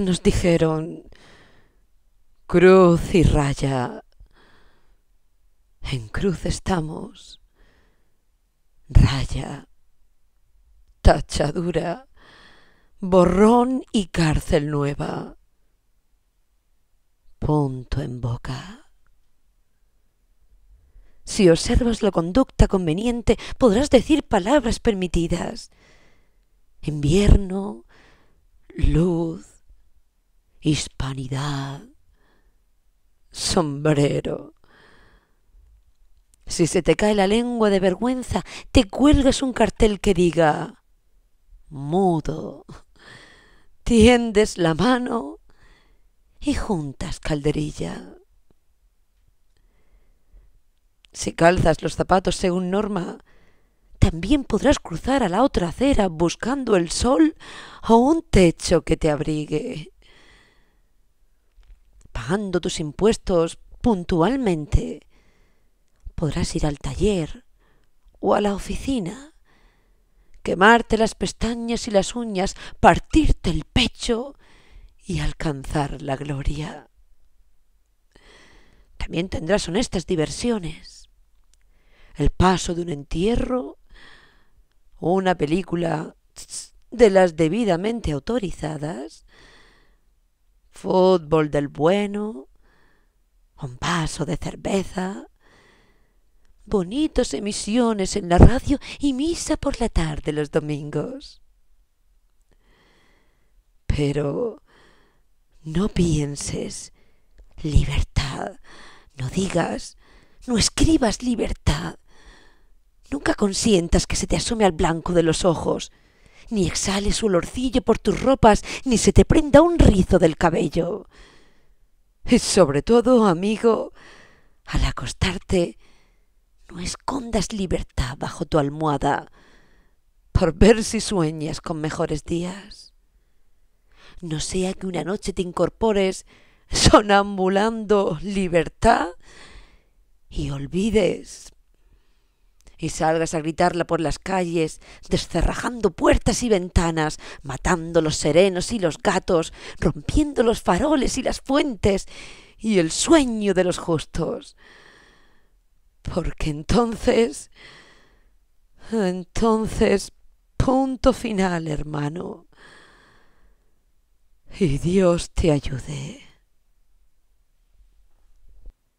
nos dijeron cruz y raya. En cruz estamos. Raya. Tachadura. Borrón y cárcel nueva. Punto en boca. Si observas la conducta conveniente, podrás decir palabras permitidas. Invierno, luz, hispanidad, sombrero. Si se te cae la lengua de vergüenza, te cuelgas un cartel que diga mudo. Tiendes la mano y juntas calderilla. Si calzas los zapatos según norma, también podrás cruzar a la otra acera buscando el sol o un techo que te abrigue pagando tus impuestos puntualmente, podrás ir al taller o a la oficina, quemarte las pestañas y las uñas, partirte el pecho y alcanzar la gloria. También tendrás honestas diversiones. El paso de un entierro, una película de las debidamente autorizadas, fútbol del bueno, un vaso de cerveza, bonitos emisiones en la radio y misa por la tarde los domingos. Pero no pienses libertad, no digas, no escribas libertad. Nunca consientas que se te asome al blanco de los ojos ni exhale su olorcillo por tus ropas, ni se te prenda un rizo del cabello. Y sobre todo, amigo, al acostarte, no escondas libertad bajo tu almohada, por ver si sueñas con mejores días. No sea que una noche te incorpores sonambulando libertad y olvides y salgas a gritarla por las calles, descerrajando puertas y ventanas, matando los serenos y los gatos, rompiendo los faroles y las fuentes y el sueño de los justos. Porque entonces... Entonces... Punto final, hermano. Y Dios te ayude.